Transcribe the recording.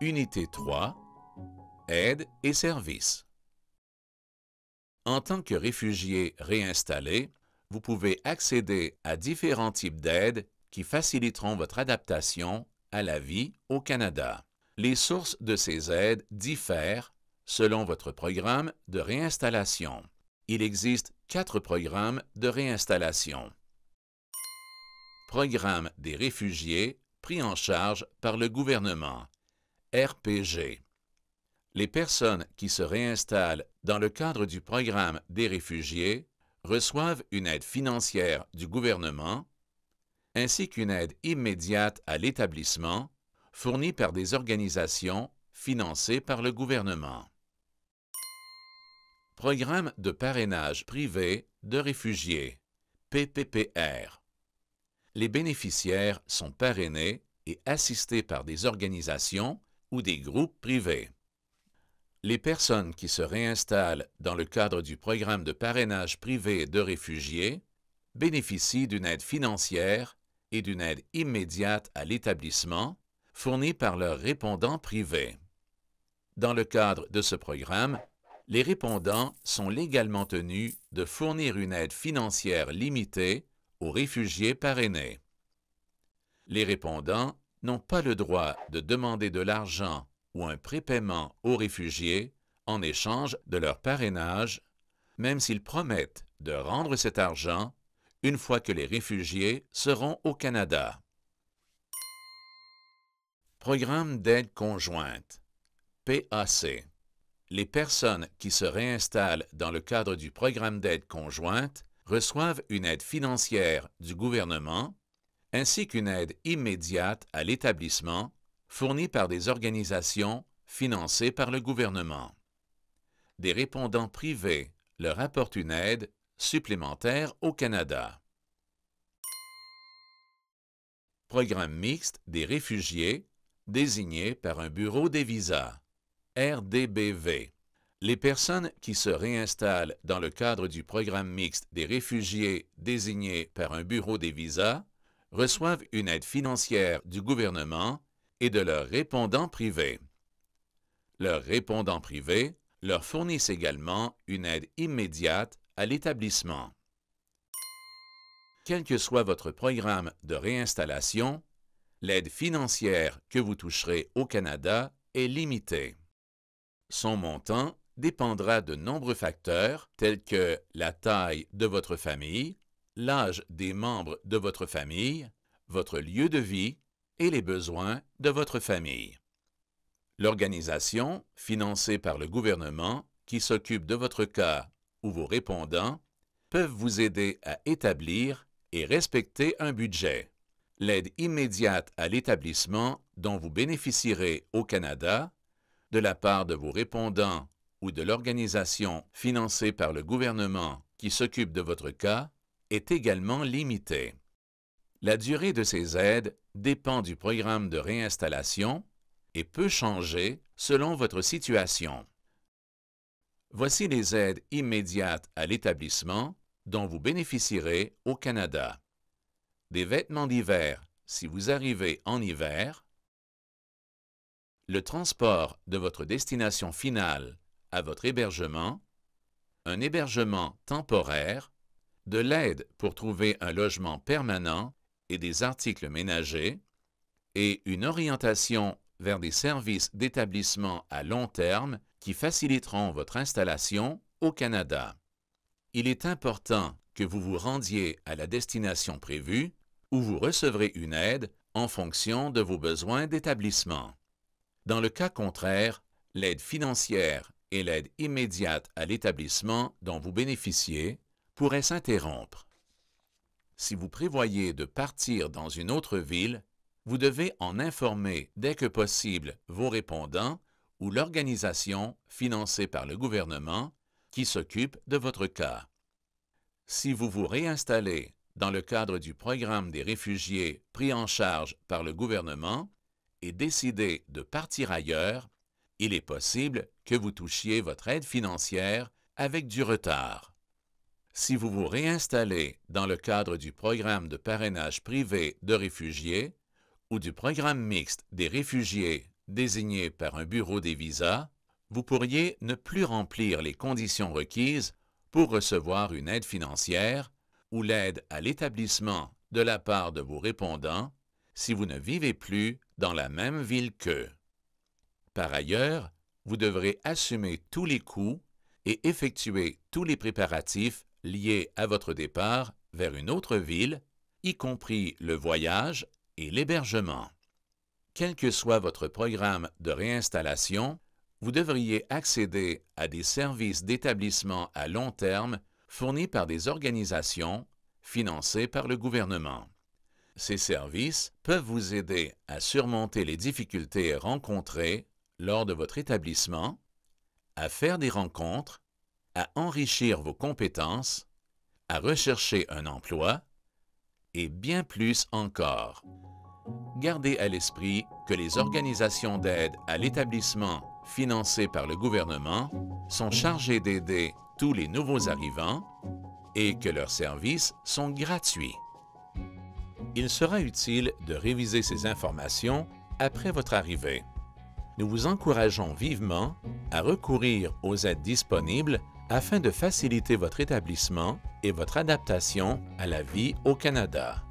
Unité 3 Aide et services En tant que réfugié réinstallé, vous pouvez accéder à différents types d'aides qui faciliteront votre adaptation à la vie au Canada. Les sources de ces aides diffèrent selon votre programme de réinstallation. Il existe quatre programmes de réinstallation. Programme des réfugiés pris en charge par le gouvernement, RPG. Les personnes qui se réinstallent dans le cadre du programme des réfugiés reçoivent une aide financière du gouvernement ainsi qu'une aide immédiate à l'établissement fournie par des organisations financées par le gouvernement. Programme de parrainage privé de réfugiés, PPPR. Les bénéficiaires sont parrainés et assistés par des organisations ou des groupes privés. Les personnes qui se réinstallent dans le cadre du programme de parrainage privé de réfugiés bénéficient d'une aide financière et d'une aide immédiate à l'établissement fournie par leurs répondants privés. Dans le cadre de ce programme, les répondants sont légalement tenus de fournir une aide financière limitée aux réfugiés parrainés. Les répondants n'ont pas le droit de demander de l'argent ou un prépaiement aux réfugiés en échange de leur parrainage, même s'ils promettent de rendre cet argent une fois que les réfugiés seront au Canada. Programme d'aide conjointe PAC Les personnes qui se réinstallent dans le cadre du programme d'aide conjointe reçoivent une aide financière du gouvernement ainsi qu'une aide immédiate à l'établissement fournie par des organisations financées par le gouvernement. Des répondants privés leur apportent une aide supplémentaire au Canada. Programme mixte des réfugiés désigné par un bureau des visas, RDBV. Les personnes qui se réinstallent dans le cadre du programme mixte des réfugiés désignés par un bureau des visas reçoivent une aide financière du gouvernement et de leurs répondants privés. Leurs répondants privés leur fournissent également une aide immédiate à l'établissement. Quel que soit votre programme de réinstallation, l'aide financière que vous toucherez au Canada est limitée. Son montant dépendra de nombreux facteurs tels que la taille de votre famille, l'âge des membres de votre famille, votre lieu de vie et les besoins de votre famille. L'organisation, financée par le gouvernement, qui s'occupe de votre cas ou vos répondants, peuvent vous aider à établir et respecter un budget. L'aide immédiate à l'établissement dont vous bénéficierez au Canada, de la part de vos répondants ou de l'organisation financée par le gouvernement qui s'occupe de votre cas est également limitée. La durée de ces aides dépend du programme de réinstallation et peut changer selon votre situation. Voici les aides immédiates à l'établissement dont vous bénéficierez au Canada. Des vêtements d'hiver si vous arrivez en hiver, le transport de votre destination finale à votre hébergement, un hébergement temporaire, de l'aide pour trouver un logement permanent et des articles ménagers, et une orientation vers des services d'établissement à long terme qui faciliteront votre installation au Canada. Il est important que vous vous rendiez à la destination prévue où vous recevrez une aide en fonction de vos besoins d'établissement. Dans le cas contraire, l'aide financière et l'aide immédiate à l'établissement dont vous bénéficiez pourrait s'interrompre. Si vous prévoyez de partir dans une autre ville, vous devez en informer dès que possible vos répondants ou l'organisation financée par le gouvernement qui s'occupe de votre cas. Si vous vous réinstallez dans le cadre du programme des réfugiés pris en charge par le gouvernement et décidez de partir ailleurs, il est possible que vous touchiez votre aide financière avec du retard. Si vous vous réinstallez dans le cadre du programme de parrainage privé de réfugiés ou du programme mixte des réfugiés désigné par un bureau des visas, vous pourriez ne plus remplir les conditions requises pour recevoir une aide financière ou l'aide à l'établissement de la part de vos répondants si vous ne vivez plus dans la même ville qu'eux. Par ailleurs, vous devrez assumer tous les coûts et effectuer tous les préparatifs liés à votre départ vers une autre ville, y compris le voyage et l'hébergement. Quel que soit votre programme de réinstallation, vous devriez accéder à des services d'établissement à long terme fournis par des organisations financées par le gouvernement. Ces services peuvent vous aider à surmonter les difficultés rencontrées lors de votre établissement, à faire des rencontres, à enrichir vos compétences, à rechercher un emploi, et bien plus encore. Gardez à l'esprit que les organisations d'aide à l'établissement financées par le gouvernement sont chargées d'aider tous les nouveaux arrivants et que leurs services sont gratuits. Il sera utile de réviser ces informations après votre arrivée nous vous encourageons vivement à recourir aux aides disponibles afin de faciliter votre établissement et votre adaptation à la vie au Canada.